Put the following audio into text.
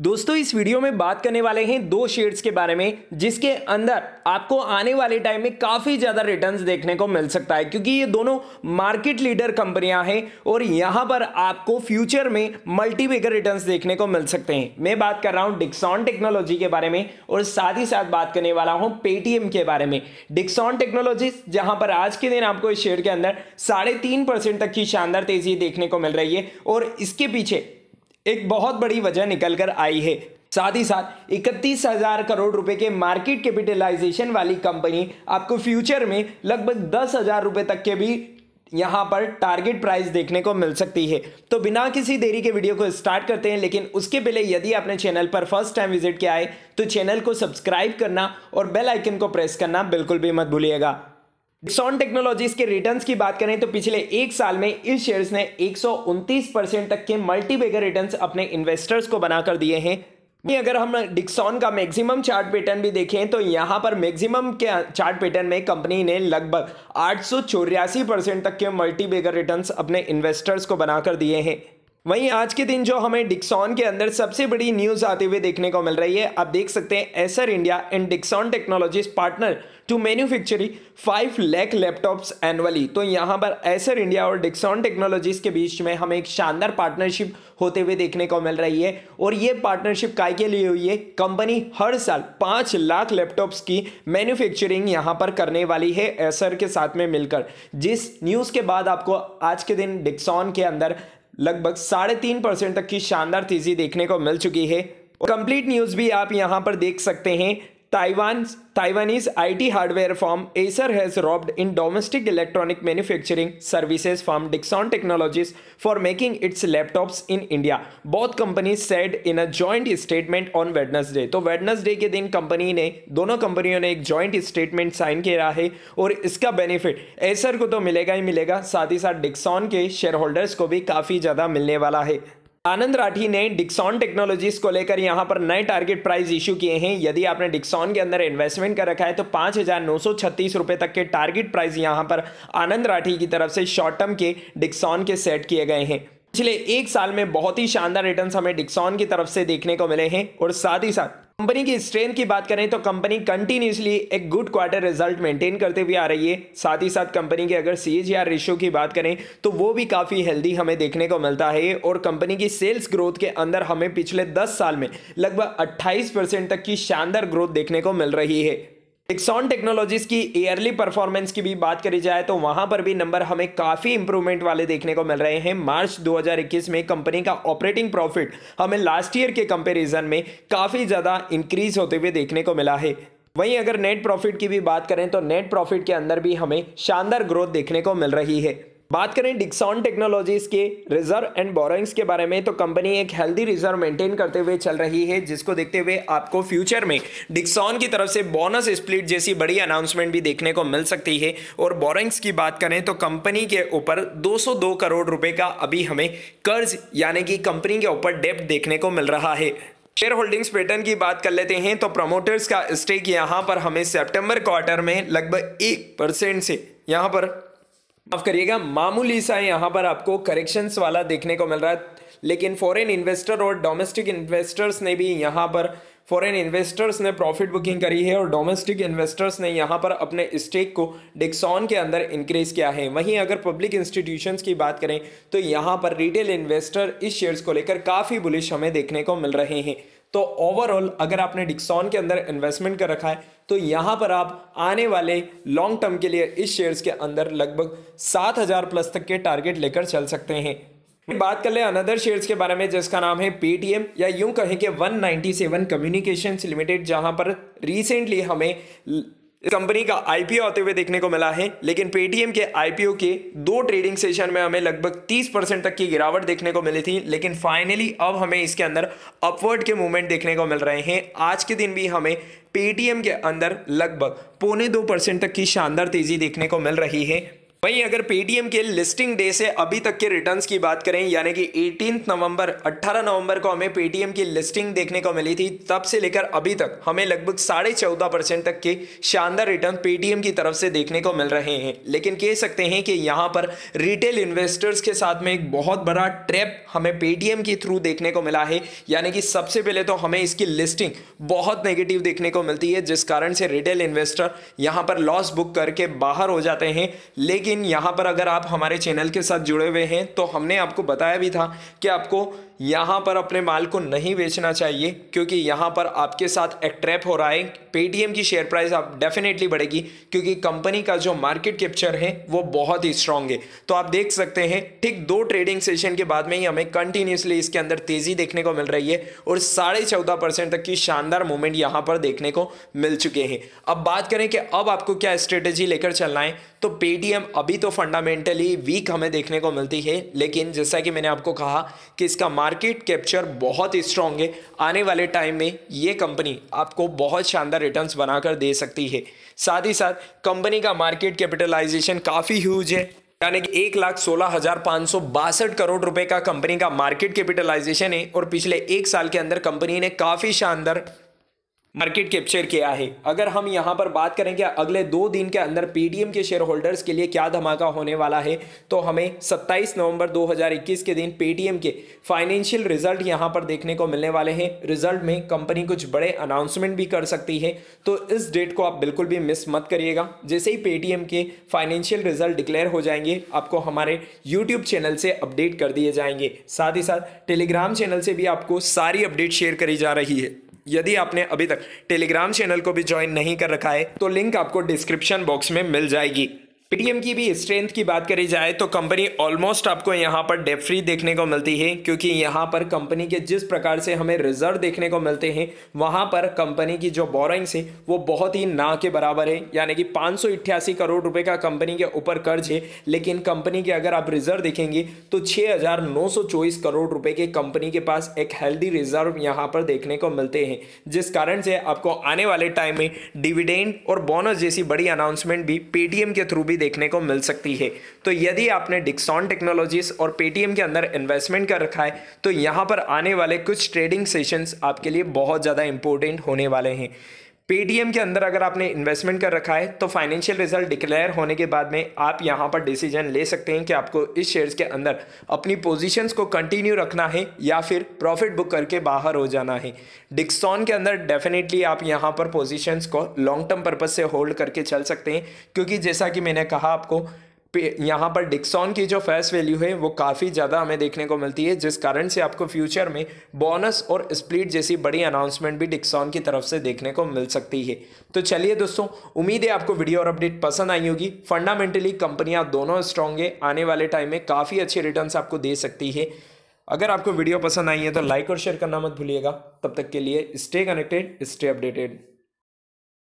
दोस्तों इस वीडियो में बात करने वाले हैं दो शेड्स के बारे में जिसके अंदर आपको आने वाले टाइम में काफ़ी ज़्यादा रिटर्न्स देखने को मिल सकता है क्योंकि ये दोनों मार्केट लीडर कंपनियां हैं और यहां पर आपको फ्यूचर में मल्टीबेकर रिटर्न्स देखने को मिल सकते हैं मैं बात कर रहा हूँ डिक्सॉन टेक्नोलॉजी के बारे में और साथ ही साथ बात करने वाला हूँ पेटीएम के बारे में डिक्सॉन टेक्नोलॉजी जहां पर आज के दिन आपको इस शेयर के अंदर साढ़े तक की शानदार तेज़ी देखने को मिल रही है और इसके पीछे एक बहुत बड़ी वजह निकल कर आई है साथ ही साथ इकतीस हजार करोड़ रुपए के मार्केट कैपिटलाइजेशन वाली कंपनी आपको फ्यूचर में लगभग दस हजार रुपए तक के भी यहाँ पर टारगेट प्राइस देखने को मिल सकती है तो बिना किसी देरी के वीडियो को स्टार्ट करते हैं लेकिन उसके पहले यदि आपने चैनल पर फर्स्ट टाइम विजिट किया है तो चैनल को सब्सक्राइब करना और बेल आइकन को प्रेस करना बिल्कुल भी मत भूलिएगा डिसॉन टेक्नोलॉजीज के रिटर्न्स की बात करें तो पिछले एक साल में इस शेयर्स ने एक परसेंट तक के मल्टीबेगर रिटर्न्स अपने इन्वेस्टर्स को बनाकर दिए हैं अगर हम डिक्सॉन का मैक्सिमम चार्ट पैटर्न भी देखें तो यहां पर मैक्सिमम के चार्ट पैटर्न में कंपनी ने लगभग आठ परसेंट तक के मल्टीबेगर रिटर्न्स अपने इन्वेस्टर्स को बनाकर दिए हैं वहीं आज के दिन जो हमें डिक्सॉन के अंदर सबसे बड़ी न्यूज आते हुए देखने को मिल रही है आप देख सकते हैं Acer India and Dixon Technologies partner to manufacturing five lakh laptops annually तो यहाँ पर एसर इंडिया और डिक्सॉन टेक्नोलॉजीज के बीच में हमें एक शानदार पार्टनरशिप होते हुए देखने को मिल रही है और ये पार्टनरशिप काय के लिए हुई है कंपनी हर साल पाँच लाख लैपटॉप्स की मैन्युफैक्चरिंग यहाँ पर करने वाली है एसर के साथ में मिलकर जिस न्यूज़ के बाद आपको आज के दिन डिक्सॉन के अंदर लगभग साढ़े तीन परसेंट तक की शानदार तेजी देखने को मिल चुकी है कंप्लीट न्यूज़ भी आप यहां पर देख सकते हैं Taiwan's Taiwanese IT hardware firm Acer has robbed in domestic electronic manufacturing services firm Dixon Technologies for making its laptops in India. Both companies said in a joint statement on Wednesday. तो Wednesday के दिन company ने दोनों कंपनियों ने एक joint statement sign किया है और इसका benefit Acer को तो मिलेगा ही मिलेगा साथ ही साथ Dixon के shareholders होल्डर्स को भी काफ़ी ज़्यादा मिलने वाला है आनंद राठी ने डिक्सॉन टेक्नोलॉजीज को लेकर यहां पर नए टारगेट प्राइस इशू किए हैं यदि आपने डिक्सॉन के अंदर इन्वेस्टमेंट कर रखा है तो पाँच हज़ार नौ सौ छत्तीस रुपये तक के टारगेट प्राइस यहां पर आनंद राठी की तरफ से शॉर्ट टर्म के डिक्सॉन के सेट किए गए हैं पिछले एक साल में बहुत ही शानदार रिटर्न हमें डिक्सॉन की तरफ से देखने को मिले हैं और साथ ही साथ कंपनी की स्ट्रेंथ की बात करें तो कंपनी कंटिन्यूसली एक गुड क्वार्टर रिजल्ट मेंटेन करते हुए आ रही है साथ ही साथ कंपनी के अगर सी एच आर रेशियो की बात करें तो वो भी काफ़ी हेल्दी हमें देखने को मिलता है और कंपनी की सेल्स ग्रोथ के अंदर हमें पिछले 10 साल में लगभग 28 परसेंट तक की शानदार ग्रोथ देखने को मिल रही है एक्सॉन टेक्नोलॉजीज की ईयरली परफॉर्मेंस की भी बात करी जाए तो वहां पर भी नंबर हमें काफी इंप्रूवमेंट वाले देखने को मिल रहे हैं मार्च 2021 में कंपनी का ऑपरेटिंग प्रॉफिट हमें लास्ट ईयर के कंपैरिजन में काफी ज्यादा इंक्रीज होते हुए देखने को मिला है वहीं अगर नेट प्रॉफिट की भी बात करें तो नेट प्रॉफिट के अंदर भी हमें शानदार ग्रोथ देखने को मिल रही है बात करें डिक्सॉन टेक्नोलॉजीज के रिजर्व एंड बोरोइंग्स के बारे में तो कंपनी एक हेल्दी रिजर्व मेंटेन करते हुए चल रही है जिसको देखते हुए आपको फ्यूचर में डिक्सॉन की तरफ से बोनस स्प्लिट जैसी बड़ी अनाउंसमेंट भी देखने को मिल सकती है और बोरोइंग्स की बात करें तो कंपनी के ऊपर 202 करोड़ रुपए का अभी हमें कर्ज यानी कि कंपनी के ऊपर डेप्ट देखने को मिल रहा है शेयर होल्डिंग्स पैटर्न की बात कर लेते हैं तो प्रमोटर्स का स्टेक यहाँ पर हमें सेप्टेम्बर क्वार्टर में लगभग एक परसेंट से यहाँ पर माफ करिएगा मामूली सा यहाँ पर आपको करेक्शंस वाला देखने को मिल रहा है लेकिन फॉरेन इन्वेस्टर और डोमेस्टिक इन्वेस्टर्स ने भी यहाँ पर फॉरेन इन्वेस्टर्स ने प्रॉफिट बुकिंग करी है और डोमेस्टिक इन्वेस्टर्स ने यहाँ पर अपने स्टेक को डिक्सॉन के अंदर इंक्रीज किया है वहीं अगर पब्लिक इंस्टीट्यूशंस की बात करें तो यहाँ पर रिटेल इन्वेस्टर इस शेयर्स को लेकर काफ़ी बुलिश हमें देखने को मिल रहे हैं तो ओवरऑल अगर आपने डिक्सॉन के अंदर इन्वेस्टमेंट कर रखा है तो यहाँ पर आप आने वाले लॉन्ग टर्म के लिए इस शेयर्स के अंदर लगभग सात हज़ार प्लस तक के टारगेट लेकर चल सकते हैं बात कर ले अनदर शेयर्स के बारे में जिसका नाम है पेटीएम या यूं कहें कि 197 कम्युनिकेशंस लिमिटेड जहां पर रिसेंटली हमें इस कंपनी का आईपीओ आते हुए देखने को मिला है लेकिन पेटीएम के आईपीओ के दो ट्रेडिंग सेशन में हमें लगभग 30 परसेंट तक की गिरावट देखने को मिली थी लेकिन फाइनली अब हमें इसके अंदर अपवर्ड के मूवमेंट देखने को मिल रहे हैं आज के दिन भी हमें पेटीएम के अंदर लगभग पौने दो परसेंट तक की शानदार तेजी देखने को मिल रही है वहीं अगर पेटीएम के लिस्टिंग डे से अभी तक के रिटर्न्स की बात करें यानी कि 18 नवंबर 18 नवंबर को हमें पेटीएम की लिस्टिंग देखने को मिली थी तब से लेकर अभी तक हमें लगभग साढ़े चौदह परसेंट तक के शानदार रिटर्न पेटीएम की तरफ से देखने को मिल रहे हैं लेकिन कह सकते हैं कि यहाँ पर रिटेल इन्वेस्टर्स के साथ में एक बहुत बड़ा ट्रैप हमें पेटीएम के थ्रू देखने को मिला है यानी कि सबसे पहले तो हमें इसकी लिस्टिंग बहुत नेगेटिव देखने को मिलती है जिस कारण से रिटेल इन्वेस्टर यहाँ पर लॉस बुक करके बाहर हो जाते हैं लेकिन लेकिन यहाँ पर अगर आप हमारे चैनल के साथ जुड़े हुए हैं तो हमने आपको बताया भी था कि आपको यहाँ पर अपने माल को नहीं बेचना चाहिए क्योंकि यहाँ पर आपके साथ एक ट्रैप हो रहा है पेटीएम की शेयर प्राइस आप डेफिनेटली बढ़ेगी क्योंकि कंपनी का जो मार्केट कैप्चर है वो बहुत ही स्ट्रांग है तो आप देख सकते हैं ठीक दो ट्रेडिंग सेशन के बाद में ही हमें कंटिन्यूसली इसके अंदर तेज़ी देखने को मिल रही है और साढ़े चौदह परसेंट तक की शानदार मूवमेंट यहाँ पर देखने को मिल चुके हैं अब बात करें कि अब आपको क्या स्ट्रेटेजी लेकर चलना है तो पेटीएम अभी तो फंडामेंटली वीक हमें देखने को मिलती है लेकिन जैसा कि मैंने आपको कहा कि इसका मार्केट कैप्चर बहुत ही स्ट्रॉन्ग है आने वाले टाइम में ये कंपनी आपको बहुत शानदार रिटर्न्स बनाकर दे सकती है साथ ही साथ कंपनी का मार्केट कैपिटलाइजेशन काफ़ी ह्यूज है यानी कि एक लाख सोलह हजार पाँच सौ बासठ करोड़ रुपए का कंपनी का मार्केट कैपिटलाइजेशन है और पिछले एक साल के अंदर कंपनी ने काफ़ी शानदार मार्केट कैप्चर किया है अगर हम यहाँ पर बात करें कि अगले दो दिन के अंदर पेटीएम के शेयर होल्डर्स के लिए क्या धमाका होने वाला है तो हमें 27 नवंबर 2021 के दिन पेटीएम के फाइनेंशियल रिजल्ट यहाँ पर देखने को मिलने वाले हैं रिजल्ट में कंपनी कुछ बड़े अनाउंसमेंट भी कर सकती है तो इस डेट को आप बिल्कुल भी मिस मत करिएगा जैसे ही पेटीएम के फाइनेंशियल रिजल्ट डिक्लेयर हो जाएंगे आपको हमारे यूट्यूब चैनल से अपडेट कर दिए जाएंगे साथ ही साथ टेलीग्राम चैनल से भी आपको सारी अपडेट शेयर करी जा रही है यदि आपने अभी तक टेलीग्राम चैनल को भी ज्वाइन नहीं कर रखा है तो लिंक आपको डिस्क्रिप्शन बॉक्स में मिल जाएगी पीटीएम की भी स्ट्रेंथ की बात करी जाए तो कंपनी ऑलमोस्ट आपको यहां पर डेप फ्री देखने को मिलती है क्योंकि यहां पर कंपनी के जिस प्रकार से हमें रिजर्व देखने को मिलते हैं वहां पर कंपनी की जो बोरिंग्स है वो बहुत ही ना के बराबर है यानी कि पाँच करोड़ रुपए का कंपनी के ऊपर कर्ज है लेकिन कंपनी के अगर आप रिजर्व देखेंगे तो छः करोड़ रुपये के कंपनी के पास एक हेल्दी रिजर्व यहाँ पर देखने को मिलते हैं जिस कारण से आपको आने वाले टाइम में डिविडेंड और बोनस जैसी बड़ी अनाउंसमेंट भी पेटीएम के थ्रू भी भी देखने को मिल सकती है तो यदि आपने डिक्सॉन टेक्नोलॉजीज और पेटीएम के अंदर इन्वेस्टमेंट कर रखा है तो यहाँ पर आने वाले कुछ ट्रेडिंग सेशंस आपके लिए बहुत ज़्यादा इंपॉर्टेंट होने वाले हैं पेटीएम के अंदर अगर आपने इन्वेस्टमेंट कर रखा है तो फाइनेंशियल रिजल्ट डिक्लेयर होने के बाद में आप यहां पर डिसीजन ले सकते हैं कि आपको इस शेयर्स के अंदर अपनी पोजीशंस को कंटिन्यू रखना है या फिर प्रॉफिट बुक करके बाहर हो जाना है डिक्सॉन के अंदर डेफिनेटली आप यहां पर पोजीशंस को लॉन्ग टर्म पर्पज से होल्ड करके चल सकते हैं क्योंकि जैसा कि मैंने कहा आपको यहाँ पर डिक्सॉन की जो फैस वैल्यू है वो काफ़ी ज़्यादा हमें देखने को मिलती है जिस कारण से आपको फ्यूचर में बोनस और स्प्लिट जैसी बड़ी अनाउंसमेंट भी डिक्सॉन की तरफ से देखने को मिल सकती है तो चलिए दोस्तों उम्मीद है आपको वीडियो और अपडेट पसंद आई होगी फंडामेंटली कंपनियाँ दोनों स्ट्रॉन्ग है आने वाले टाइम में काफ़ी अच्छे रिटर्न आपको दे सकती है अगर आपको वीडियो पसंद आई है तो लाइक और शेयर करना मत भूलिएगा तब तक के लिए स्टे कनेक्टेड स्टे अपडेटेड